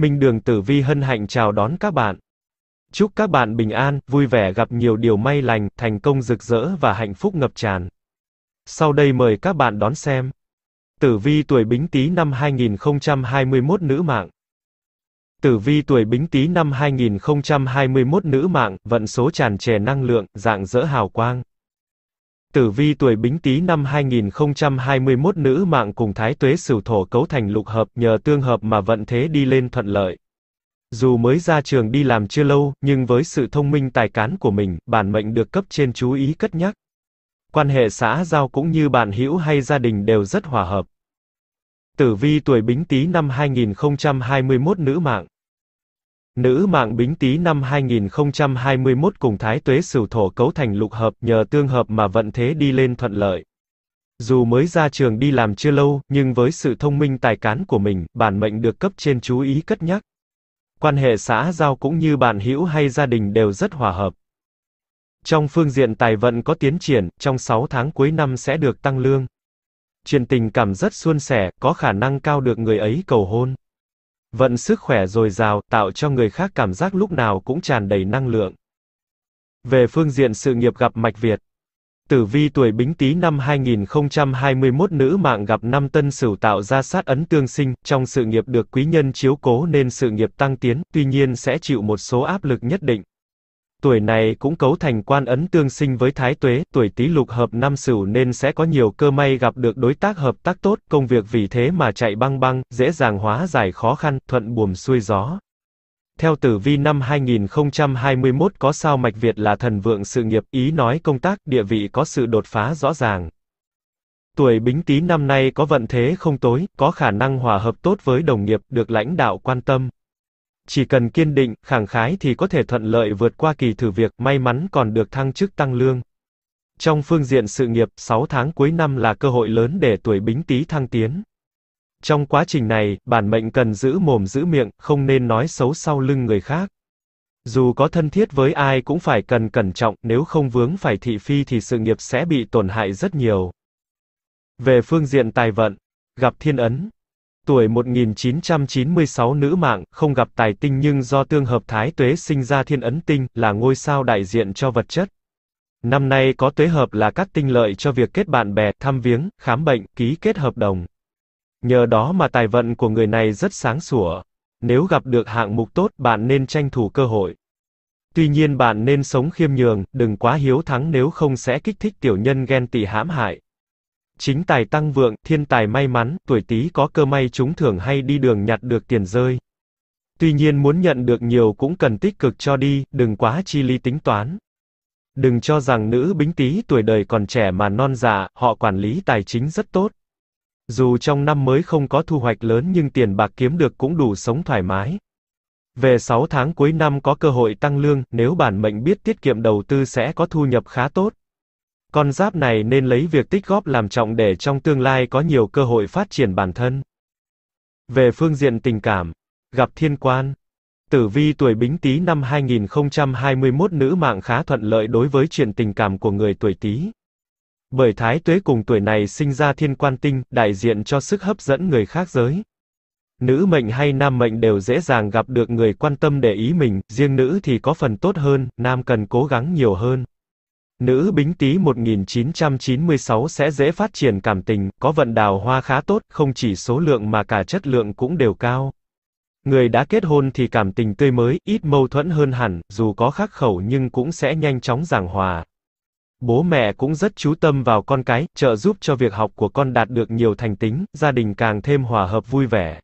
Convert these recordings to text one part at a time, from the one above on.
Minh Đường Tử Vi hân hạnh chào đón các bạn. Chúc các bạn bình an, vui vẻ gặp nhiều điều may lành, thành công rực rỡ và hạnh phúc ngập tràn. Sau đây mời các bạn đón xem. Tử vi tuổi Bính Tý năm 2021 nữ mạng. Tử vi tuổi Bính Tý năm 2021 nữ mạng, vận số tràn trề năng lượng, dạng dỡ hào quang. Tử vi tuổi Bính Tý năm 2021 nữ mạng cùng Thái Tuế Sửu Thổ cấu thành lục hợp, nhờ tương hợp mà vận thế đi lên thuận lợi. Dù mới ra trường đi làm chưa lâu, nhưng với sự thông minh tài cán của mình, bản mệnh được cấp trên chú ý cất nhắc. Quan hệ xã giao cũng như bạn hữu hay gia đình đều rất hòa hợp. Tử vi tuổi Bính Tý năm 2021 nữ mạng Nữ mạng Bính Tý năm 2021 cùng Thái Tuế Sửu Thổ cấu thành lục hợp nhờ tương hợp mà vận thế đi lên thuận lợi. Dù mới ra trường đi làm chưa lâu, nhưng với sự thông minh tài cán của mình, bản mệnh được cấp trên chú ý cất nhắc. Quan hệ xã giao cũng như bạn hữu hay gia đình đều rất hòa hợp. Trong phương diện tài vận có tiến triển, trong 6 tháng cuối năm sẽ được tăng lương. Chuyện tình cảm rất suôn sẻ, có khả năng cao được người ấy cầu hôn. Vận sức khỏe dồi dào, tạo cho người khác cảm giác lúc nào cũng tràn đầy năng lượng. Về phương diện sự nghiệp gặp Mạch Việt. Tử vi tuổi Bính Tý năm 2021 nữ mạng gặp năm Tân Sửu tạo ra sát ấn tương sinh, trong sự nghiệp được quý nhân chiếu cố nên sự nghiệp tăng tiến, tuy nhiên sẽ chịu một số áp lực nhất định. Tuổi này cũng cấu thành quan ấn tương sinh với thái tuế, tuổi Tý lục hợp năm Sửu nên sẽ có nhiều cơ may gặp được đối tác hợp tác tốt, công việc vì thế mà chạy băng băng, dễ dàng hóa giải khó khăn, thuận buồm xuôi gió. Theo tử vi năm 2021 có sao mạch Việt là thần vượng sự nghiệp, ý nói công tác, địa vị có sự đột phá rõ ràng. Tuổi Bính Tý năm nay có vận thế không tối, có khả năng hòa hợp tốt với đồng nghiệp, được lãnh đạo quan tâm. Chỉ cần kiên định, khẳng khái thì có thể thuận lợi vượt qua kỳ thử việc, may mắn còn được thăng chức tăng lương. Trong phương diện sự nghiệp, 6 tháng cuối năm là cơ hội lớn để tuổi bính tý thăng tiến. Trong quá trình này, bản mệnh cần giữ mồm giữ miệng, không nên nói xấu sau lưng người khác. Dù có thân thiết với ai cũng phải cần cẩn trọng, nếu không vướng phải thị phi thì sự nghiệp sẽ bị tổn hại rất nhiều. Về phương diện tài vận, gặp thiên ấn, tuổi 1996 nữ mạng, không gặp tài tinh nhưng do tương hợp thái tuế sinh ra thiên ấn tinh, là ngôi sao đại diện cho vật chất. Năm nay có tuế hợp là các tinh lợi cho việc kết bạn bè, thăm viếng, khám bệnh, ký kết hợp đồng. Nhờ đó mà tài vận của người này rất sáng sủa. Nếu gặp được hạng mục tốt, bạn nên tranh thủ cơ hội. Tuy nhiên bạn nên sống khiêm nhường, đừng quá hiếu thắng nếu không sẽ kích thích tiểu nhân ghen tị hãm hại chính tài tăng vượng, thiên tài may mắn, tuổi Tý có cơ may trúng thưởng hay đi đường nhặt được tiền rơi. Tuy nhiên muốn nhận được nhiều cũng cần tích cực cho đi, đừng quá chi ly tính toán. Đừng cho rằng nữ bính Tý tuổi đời còn trẻ mà non dạ, họ quản lý tài chính rất tốt. Dù trong năm mới không có thu hoạch lớn nhưng tiền bạc kiếm được cũng đủ sống thoải mái. Về 6 tháng cuối năm có cơ hội tăng lương, nếu bản mệnh biết tiết kiệm đầu tư sẽ có thu nhập khá tốt. Con giáp này nên lấy việc tích góp làm trọng để trong tương lai có nhiều cơ hội phát triển bản thân. Về phương diện tình cảm, gặp thiên quan. Tử vi tuổi Bính Tý năm 2021 nữ mạng khá thuận lợi đối với chuyện tình cảm của người tuổi Tý. Bởi thái tuế cùng tuổi này sinh ra thiên quan tinh, đại diện cho sức hấp dẫn người khác giới. Nữ mệnh hay nam mệnh đều dễ dàng gặp được người quan tâm để ý mình, riêng nữ thì có phần tốt hơn, nam cần cố gắng nhiều hơn. Nữ bính tý 1996 sẽ dễ phát triển cảm tình, có vận đào hoa khá tốt, không chỉ số lượng mà cả chất lượng cũng đều cao. Người đã kết hôn thì cảm tình tươi mới, ít mâu thuẫn hơn hẳn, dù có khắc khẩu nhưng cũng sẽ nhanh chóng giảng hòa. Bố mẹ cũng rất chú tâm vào con cái, trợ giúp cho việc học của con đạt được nhiều thành tính, gia đình càng thêm hòa hợp vui vẻ.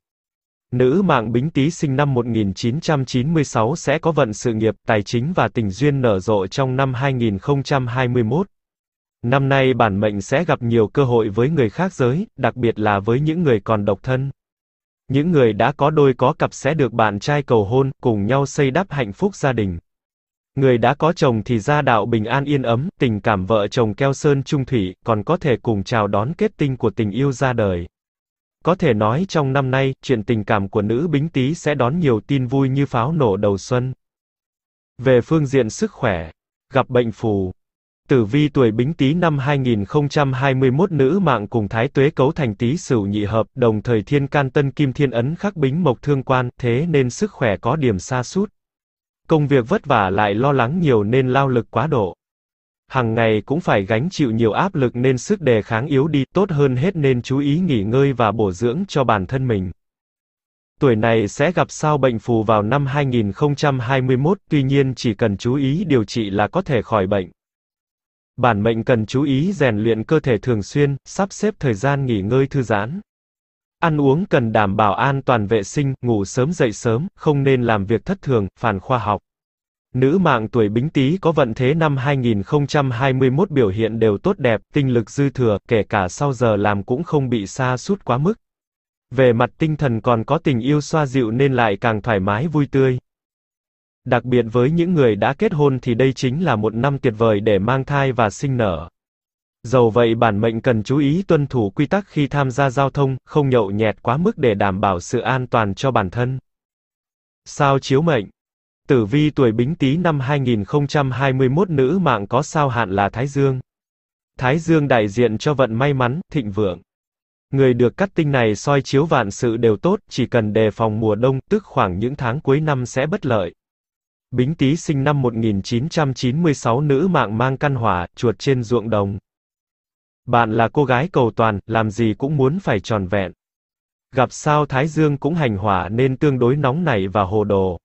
Nữ mạng Bính Tý sinh năm 1996 sẽ có vận sự nghiệp, tài chính và tình duyên nở rộ trong năm 2021. Năm nay bản mệnh sẽ gặp nhiều cơ hội với người khác giới, đặc biệt là với những người còn độc thân. Những người đã có đôi có cặp sẽ được bạn trai cầu hôn, cùng nhau xây đắp hạnh phúc gia đình. Người đã có chồng thì gia đạo bình an yên ấm, tình cảm vợ chồng keo sơn trung thủy, còn có thể cùng chào đón kết tinh của tình yêu ra đời. Có thể nói trong năm nay, chuyện tình cảm của nữ Bính Tý sẽ đón nhiều tin vui như pháo nổ đầu xuân. Về phương diện sức khỏe, gặp bệnh phù. Tử vi tuổi Bính Tý năm 2021 nữ mạng cùng Thái Tuế cấu thành Tý Sửu nhị hợp, đồng thời Thiên Can Tân Kim Thiên ấn khắc Bính Mộc thương quan, thế nên sức khỏe có điểm sa sút. Công việc vất vả lại lo lắng nhiều nên lao lực quá độ hằng ngày cũng phải gánh chịu nhiều áp lực nên sức đề kháng yếu đi, tốt hơn hết nên chú ý nghỉ ngơi và bổ dưỡng cho bản thân mình. Tuổi này sẽ gặp sao bệnh phù vào năm 2021, tuy nhiên chỉ cần chú ý điều trị là có thể khỏi bệnh. Bản mệnh cần chú ý rèn luyện cơ thể thường xuyên, sắp xếp thời gian nghỉ ngơi thư giãn. Ăn uống cần đảm bảo an toàn vệ sinh, ngủ sớm dậy sớm, không nên làm việc thất thường, phản khoa học. Nữ mạng tuổi Bính Tý có vận thế năm 2021 biểu hiện đều tốt đẹp, tinh lực dư thừa, kể cả sau giờ làm cũng không bị xa sút quá mức. Về mặt tinh thần còn có tình yêu xoa dịu nên lại càng thoải mái vui tươi. Đặc biệt với những người đã kết hôn thì đây chính là một năm tuyệt vời để mang thai và sinh nở. Dầu vậy bản mệnh cần chú ý tuân thủ quy tắc khi tham gia giao thông, không nhậu nhẹt quá mức để đảm bảo sự an toàn cho bản thân. Sao chiếu mệnh Tử vi tuổi Bính Tý năm 2021 nữ mạng có sao hạn là Thái Dương. Thái Dương đại diện cho vận may mắn, thịnh vượng. Người được cắt tinh này soi chiếu vạn sự đều tốt, chỉ cần đề phòng mùa đông, tức khoảng những tháng cuối năm sẽ bất lợi. Bính Tý sinh năm 1996 nữ mạng mang căn hỏa, chuột trên ruộng đồng. Bạn là cô gái cầu toàn, làm gì cũng muốn phải tròn vẹn. Gặp sao Thái Dương cũng hành hỏa nên tương đối nóng nảy và hồ đồ.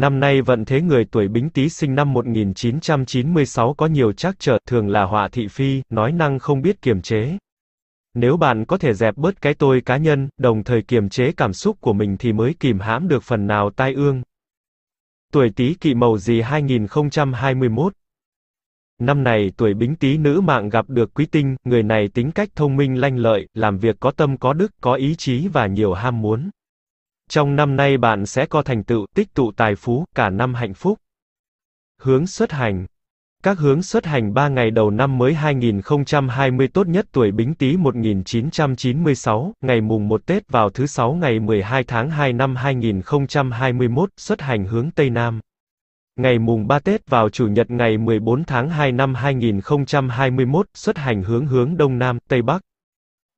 Năm nay vận thế người tuổi Bính Tý sinh năm 1996 có nhiều trắc trở, thường là họa thị phi, nói năng không biết kiềm chế. Nếu bạn có thể dẹp bớt cái tôi cá nhân, đồng thời kiềm chế cảm xúc của mình thì mới kìm hãm được phần nào tai ương. Tuổi Tý Kỵ Mậu gì 2021 Năm này tuổi Bính Tý nữ mạng gặp được Quý Tinh, người này tính cách thông minh lanh lợi, làm việc có tâm có đức, có ý chí và nhiều ham muốn. Trong năm nay bạn sẽ có thành tựu, tích tụ tài phú, cả năm hạnh phúc. Hướng xuất hành các hướng xuất hành 3 ngày đầu năm mới 2020 tốt nhất tuổi Bính Tý 1996, ngày mùng 1 Tết vào thứ 6 ngày 12 tháng 2 năm 2021, xuất hành hướng Tây Nam. Ngày mùng 3 Tết vào Chủ nhật ngày 14 tháng 2 năm 2021, xuất hành hướng hướng Đông Nam, Tây Bắc.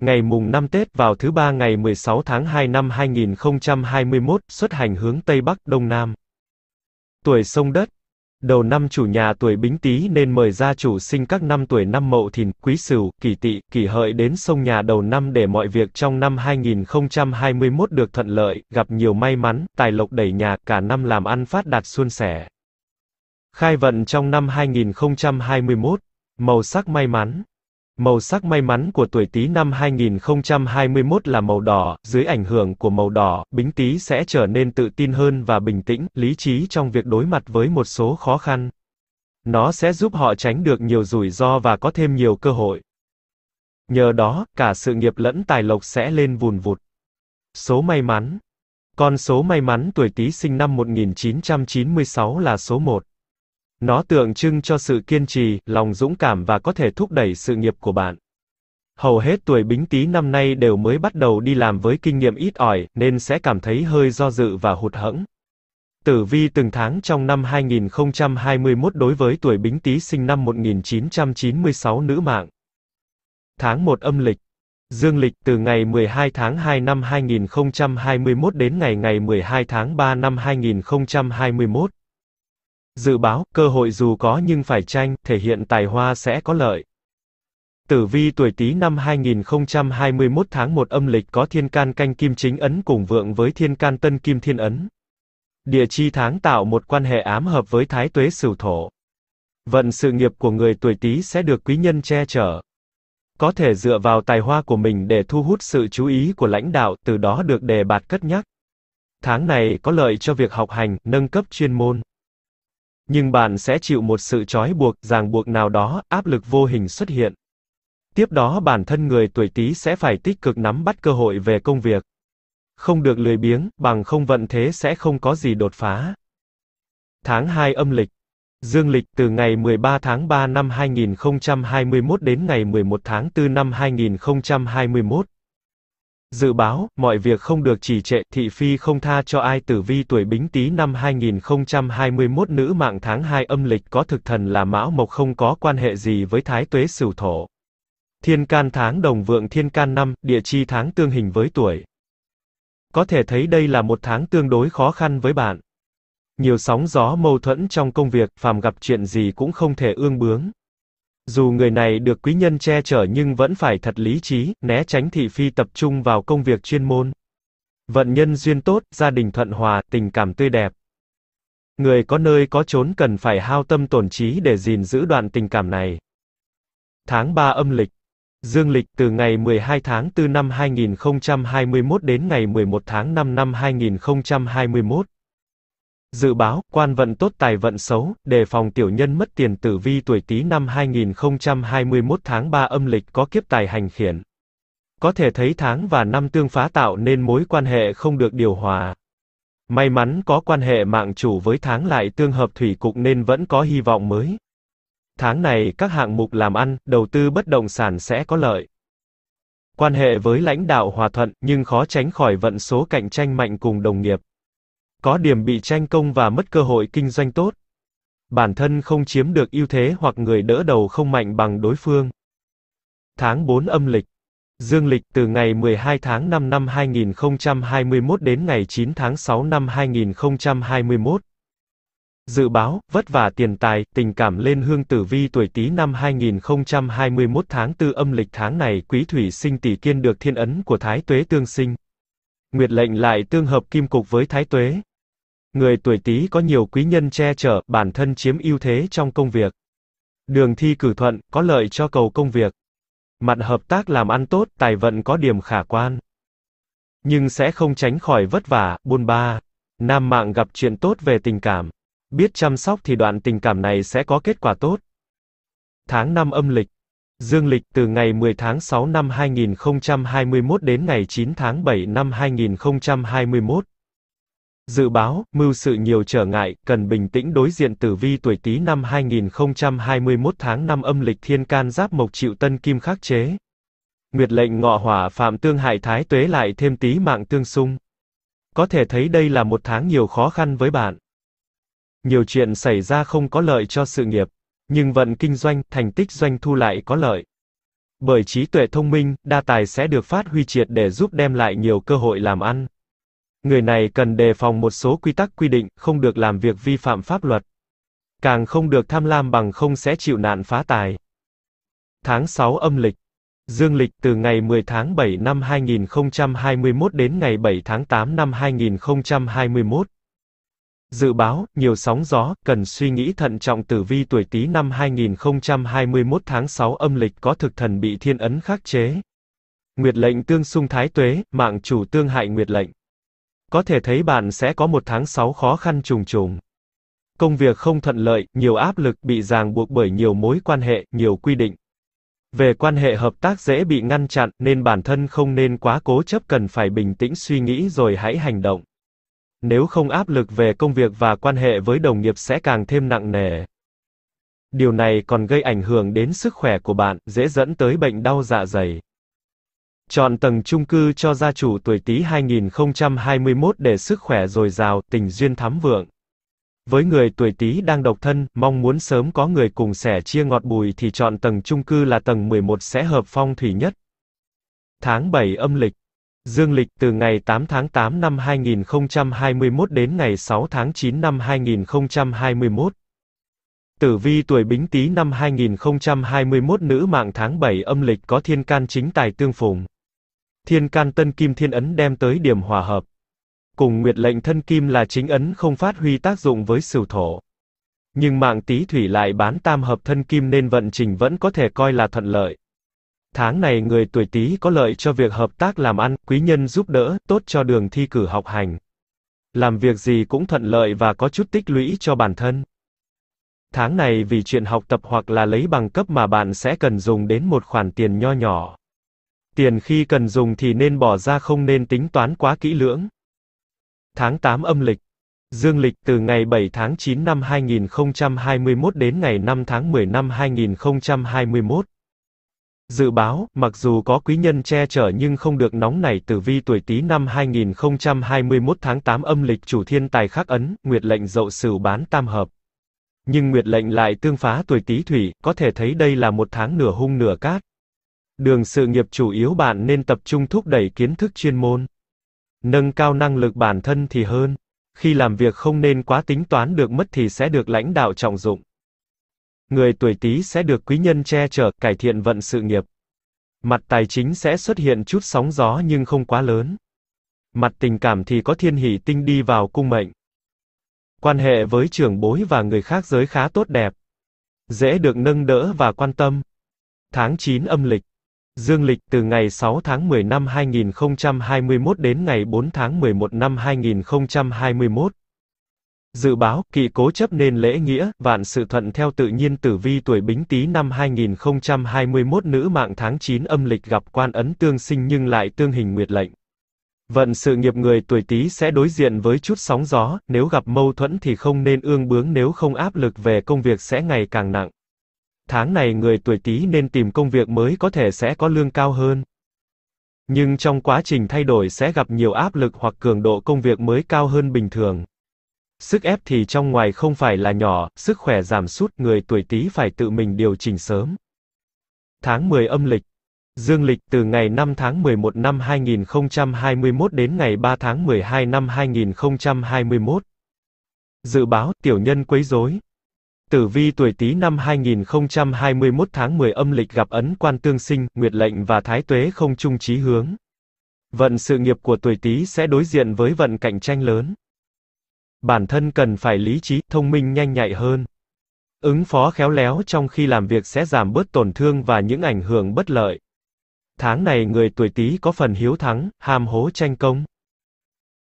Ngày mùng 5 Tết vào thứ ba ngày 16 tháng 2 năm 2021, xuất hành hướng Tây Bắc, Đông Nam. Tuổi sông đất. Đầu năm chủ nhà tuổi bính tý nên mời gia chủ sinh các năm tuổi năm mậu thìn, quý sửu, kỷ tỵ, kỷ hợi đến sông nhà đầu năm để mọi việc trong năm 2021 được thuận lợi, gặp nhiều may mắn, tài lộc đẩy nhà, cả năm làm ăn phát đạt suôn sẻ. Khai vận trong năm 2021, màu sắc may mắn. Màu sắc may mắn của tuổi Tý năm 2021 là màu đỏ, dưới ảnh hưởng của màu đỏ, Bính Tý sẽ trở nên tự tin hơn và bình tĩnh, lý trí trong việc đối mặt với một số khó khăn. Nó sẽ giúp họ tránh được nhiều rủi ro và có thêm nhiều cơ hội. Nhờ đó, cả sự nghiệp lẫn tài lộc sẽ lên vùn vụt. Số may mắn. Con số may mắn tuổi Tý sinh năm 1996 là số 1. Nó tượng trưng cho sự kiên trì, lòng dũng cảm và có thể thúc đẩy sự nghiệp của bạn. Hầu hết tuổi bính tý năm nay đều mới bắt đầu đi làm với kinh nghiệm ít ỏi, nên sẽ cảm thấy hơi do dự và hụt hẫng. Tử vi từng tháng trong năm 2021 đối với tuổi bính tý sinh năm 1996 nữ mạng. Tháng 1 âm lịch Dương lịch từ ngày 12 tháng 2 năm 2021 đến ngày ngày 12 tháng 3 năm 2021. Dự báo, cơ hội dù có nhưng phải tranh, thể hiện tài hoa sẽ có lợi. Tử vi tuổi Tý năm 2021 tháng 1 âm lịch có thiên can canh kim chính ấn cùng vượng với thiên can tân kim thiên ấn. Địa chi tháng tạo một quan hệ ám hợp với thái tuế sửu thổ. Vận sự nghiệp của người tuổi Tý sẽ được quý nhân che chở. Có thể dựa vào tài hoa của mình để thu hút sự chú ý của lãnh đạo, từ đó được đề bạt cất nhắc. Tháng này có lợi cho việc học hành, nâng cấp chuyên môn nhưng bạn sẽ chịu một sự trói buộc, ràng buộc nào đó, áp lực vô hình xuất hiện. Tiếp đó bản thân người tuổi Tý sẽ phải tích cực nắm bắt cơ hội về công việc. Không được lười biếng, bằng không vận thế sẽ không có gì đột phá. Tháng 2 âm lịch Dương lịch từ ngày 13 tháng 3 năm 2021 đến ngày 11 tháng 4 năm 2021 Dự báo, mọi việc không được trì trệ, thị phi không tha cho ai tử vi tuổi bính tý năm 2021 nữ mạng tháng 2 âm lịch có thực thần là mão mộc không có quan hệ gì với thái tuế sửu thổ. Thiên can tháng đồng vượng thiên can năm, địa chi tháng tương hình với tuổi. Có thể thấy đây là một tháng tương đối khó khăn với bạn. Nhiều sóng gió mâu thuẫn trong công việc, phàm gặp chuyện gì cũng không thể ương bướng. Dù người này được quý nhân che chở nhưng vẫn phải thật lý trí, né tránh thị phi tập trung vào công việc chuyên môn. Vận nhân duyên tốt, gia đình thuận hòa, tình cảm tươi đẹp. Người có nơi có trốn cần phải hao tâm tổn trí để gìn giữ đoạn tình cảm này. Tháng 3 âm lịch Dương lịch từ ngày 12 tháng 4 năm 2021 đến ngày 11 tháng 5 năm 2021 Dự báo, quan vận tốt tài vận xấu, đề phòng tiểu nhân mất tiền tử vi tuổi Tý năm 2021 tháng 3 âm lịch có kiếp tài hành khiển. Có thể thấy tháng và năm tương phá tạo nên mối quan hệ không được điều hòa. May mắn có quan hệ mạng chủ với tháng lại tương hợp thủy cục nên vẫn có hy vọng mới. Tháng này các hạng mục làm ăn, đầu tư bất động sản sẽ có lợi. Quan hệ với lãnh đạo hòa thuận nhưng khó tránh khỏi vận số cạnh tranh mạnh cùng đồng nghiệp có điểm bị tranh công và mất cơ hội kinh doanh tốt. Bản thân không chiếm được ưu thế hoặc người đỡ đầu không mạnh bằng đối phương. Tháng 4 âm lịch Dương lịch từ ngày 12 tháng 5 năm 2021 đến ngày 9 tháng 6 năm 2021. Dự báo, vất vả tiền tài, tình cảm lên hương tử vi tuổi Tý năm 2021 tháng 4 âm lịch tháng này quý thủy sinh tỷ kiên được thiên ấn của Thái Tuế tương sinh. Nguyệt lệnh lại tương hợp kim cục với Thái Tuế người tuổi Tý có nhiều quý nhân che chở, bản thân chiếm ưu thế trong công việc. Đường thi cử thuận, có lợi cho cầu công việc. Mặt hợp tác làm ăn tốt, tài vận có điểm khả quan. Nhưng sẽ không tránh khỏi vất vả, buôn ba. Nam mạng gặp chuyện tốt về tình cảm. Biết chăm sóc thì đoạn tình cảm này sẽ có kết quả tốt. Tháng 5 âm lịch. Dương lịch từ ngày 10 tháng 6 năm 2021 đến ngày 9 tháng 7 năm 2021. Dự báo, mưu sự nhiều trở ngại, cần bình tĩnh đối diện tử vi tuổi Tý năm 2021 tháng 5 âm lịch thiên can giáp mộc chịu tân kim khắc chế. Nguyệt lệnh ngọ hỏa phạm tương hại thái tuế lại thêm tí mạng tương xung. Có thể thấy đây là một tháng nhiều khó khăn với bạn. Nhiều chuyện xảy ra không có lợi cho sự nghiệp, nhưng vận kinh doanh, thành tích doanh thu lại có lợi. Bởi trí tuệ thông minh, đa tài sẽ được phát huy triệt để giúp đem lại nhiều cơ hội làm ăn người này cần đề phòng một số quy tắc quy định, không được làm việc vi phạm pháp luật. Càng không được tham lam bằng không sẽ chịu nạn phá tài. Tháng 6 âm lịch Dương lịch từ ngày 10 tháng 7 năm 2021 đến ngày 7 tháng 8 năm 2021. Dự báo, nhiều sóng gió, cần suy nghĩ thận trọng tử vi tuổi Tý năm 2021 tháng 6 âm lịch có thực thần bị thiên ấn khắc chế. Nguyệt lệnh tương xung thái tuế, mạng chủ tương hại nguyệt lệnh. Có thể thấy bạn sẽ có một tháng 6 khó khăn trùng trùng. Công việc không thuận lợi, nhiều áp lực bị ràng buộc bởi nhiều mối quan hệ, nhiều quy định. Về quan hệ hợp tác dễ bị ngăn chặn nên bản thân không nên quá cố chấp cần phải bình tĩnh suy nghĩ rồi hãy hành động. Nếu không áp lực về công việc và quan hệ với đồng nghiệp sẽ càng thêm nặng nề. Điều này còn gây ảnh hưởng đến sức khỏe của bạn, dễ dẫn tới bệnh đau dạ dày. Chọn tầng chung cư cho gia chủ tuổi Tý 2021 để sức khỏe dồi dào, tình duyên thắm vượng. Với người tuổi Tý đang độc thân, mong muốn sớm có người cùng sẻ chia ngọt bùi thì chọn tầng chung cư là tầng 11 sẽ hợp phong thủy nhất. Tháng 7 âm lịch Dương lịch từ ngày 8 tháng 8 năm 2021 đến ngày 6 tháng 9 năm 2021. Tử vi tuổi Bính Tý năm 2021 nữ mạng tháng 7 âm lịch có thiên can chính tài tương phùng. Thiên can tân kim thiên ấn đem tới điểm hòa hợp. Cùng nguyệt lệnh thân kim là chính ấn không phát huy tác dụng với sửu thổ. Nhưng mạng tý thủy lại bán tam hợp thân kim nên vận trình vẫn có thể coi là thuận lợi. Tháng này người tuổi tý có lợi cho việc hợp tác làm ăn, quý nhân giúp đỡ, tốt cho đường thi cử học hành. Làm việc gì cũng thuận lợi và có chút tích lũy cho bản thân. Tháng này vì chuyện học tập hoặc là lấy bằng cấp mà bạn sẽ cần dùng đến một khoản tiền nho nhỏ. Tiền khi cần dùng thì nên bỏ ra không nên tính toán quá kỹ lưỡng. Tháng 8 âm lịch Dương lịch từ ngày 7 tháng 9 năm 2021 đến ngày 5 tháng 10 năm 2021. Dự báo, mặc dù có quý nhân che chở nhưng không được nóng nảy tử vi tuổi Tý năm 2021 tháng 8 âm lịch chủ thiên tài khắc ấn, nguyệt lệnh dậu sửu bán tam hợp. Nhưng nguyệt lệnh lại tương phá tuổi Tý thủy, có thể thấy đây là một tháng nửa hung nửa cát. Đường sự nghiệp chủ yếu bạn nên tập trung thúc đẩy kiến thức chuyên môn. Nâng cao năng lực bản thân thì hơn. Khi làm việc không nên quá tính toán được mất thì sẽ được lãnh đạo trọng dụng. Người tuổi Tý sẽ được quý nhân che chở, cải thiện vận sự nghiệp. Mặt tài chính sẽ xuất hiện chút sóng gió nhưng không quá lớn. Mặt tình cảm thì có thiên hỷ tinh đi vào cung mệnh. Quan hệ với trưởng bối và người khác giới khá tốt đẹp. Dễ được nâng đỡ và quan tâm. Tháng 9 âm lịch Dương lịch từ ngày 6 tháng 10 năm 2021 đến ngày 4 tháng 11 năm 2021. Dự báo, kỵ cố chấp nên lễ nghĩa, vạn sự thuận theo tự nhiên tử vi tuổi bính tý năm 2021 nữ mạng tháng 9 âm lịch gặp quan ấn tương sinh nhưng lại tương hình nguyệt lệnh. Vận sự nghiệp người tuổi tý sẽ đối diện với chút sóng gió, nếu gặp mâu thuẫn thì không nên ương bướng nếu không áp lực về công việc sẽ ngày càng nặng tháng này người tuổi Tý nên tìm công việc mới có thể sẽ có lương cao hơn. Nhưng trong quá trình thay đổi sẽ gặp nhiều áp lực hoặc cường độ công việc mới cao hơn bình thường. Sức ép thì trong ngoài không phải là nhỏ, sức khỏe giảm sút, người tuổi Tý phải tự mình điều chỉnh sớm. Tháng 10 âm lịch Dương lịch từ ngày 5 tháng 11 năm 2021 đến ngày 3 tháng 12 năm 2021. Dự báo tiểu nhân quấy rối, Tử vi tuổi Tý năm 2021 tháng 10 âm lịch gặp ấn quan tương sinh, nguyệt lệnh và thái tuế không chung chí hướng. Vận sự nghiệp của tuổi Tý sẽ đối diện với vận cạnh tranh lớn. Bản thân cần phải lý trí, thông minh nhanh nhạy hơn. Ứng phó khéo léo trong khi làm việc sẽ giảm bớt tổn thương và những ảnh hưởng bất lợi. Tháng này người tuổi Tý có phần hiếu thắng, ham hố tranh công.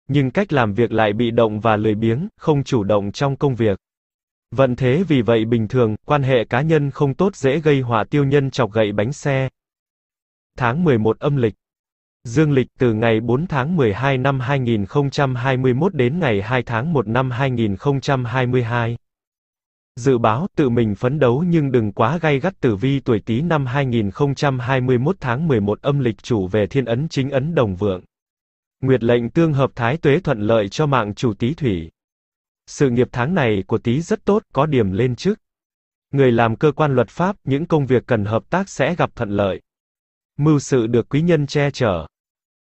Nhưng cách làm việc lại bị động và lười biếng, không chủ động trong công việc. Vận vâng thế vì vậy bình thường, quan hệ cá nhân không tốt dễ gây hỏa tiêu nhân chọc gậy bánh xe. Tháng 11 âm lịch Dương lịch từ ngày 4 tháng 12 năm 2021 đến ngày 2 tháng 1 năm 2022. Dự báo tự mình phấn đấu nhưng đừng quá gay gắt tử vi tuổi Tý năm 2021 tháng 11 âm lịch chủ về thiên ấn chính ấn đồng vượng. Nguyệt lệnh tương hợp thái tuế thuận lợi cho mạng chủ Tý thủy sự nghiệp tháng này của tí rất tốt, có điểm lên trước. Người làm cơ quan luật pháp, những công việc cần hợp tác sẽ gặp thuận lợi. Mưu sự được quý nhân che chở.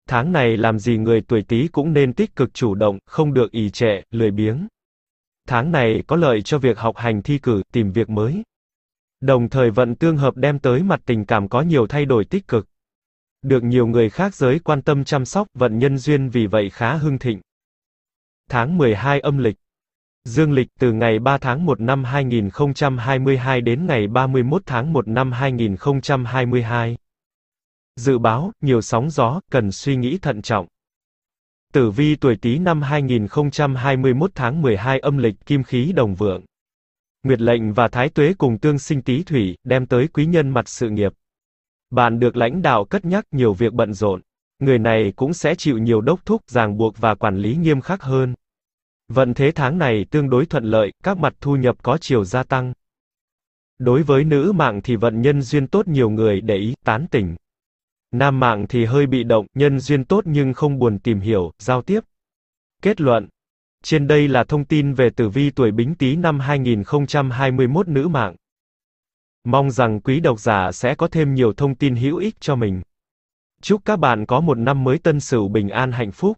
Tháng này làm gì người tuổi tí cũng nên tích cực chủ động, không được ì trệ, lười biếng. Tháng này có lợi cho việc học hành thi cử, tìm việc mới. Đồng thời vận tương hợp đem tới mặt tình cảm có nhiều thay đổi tích cực. Được nhiều người khác giới quan tâm chăm sóc, vận nhân duyên vì vậy khá hưng thịnh. Tháng 12 âm lịch Dương lịch từ ngày 3 tháng 1 năm 2022 đến ngày 31 tháng 1 năm 2022. Dự báo, nhiều sóng gió, cần suy nghĩ thận trọng. Tử vi tuổi Tý năm 2021 tháng 12 âm lịch kim khí đồng vượng. Nguyệt lệnh và thái tuế cùng tương sinh Tý thủy, đem tới quý nhân mặt sự nghiệp. Bạn được lãnh đạo cất nhắc nhiều việc bận rộn. Người này cũng sẽ chịu nhiều đốc thúc, ràng buộc và quản lý nghiêm khắc hơn. Vận thế tháng này tương đối thuận lợi, các mặt thu nhập có chiều gia tăng. Đối với nữ mạng thì vận nhân duyên tốt nhiều người để ý, tán tỉnh. Nam mạng thì hơi bị động, nhân duyên tốt nhưng không buồn tìm hiểu, giao tiếp. Kết luận. Trên đây là thông tin về tử vi tuổi Bính Tý năm 2021 nữ mạng. Mong rằng quý độc giả sẽ có thêm nhiều thông tin hữu ích cho mình. Chúc các bạn có một năm mới tân sửu bình an hạnh phúc.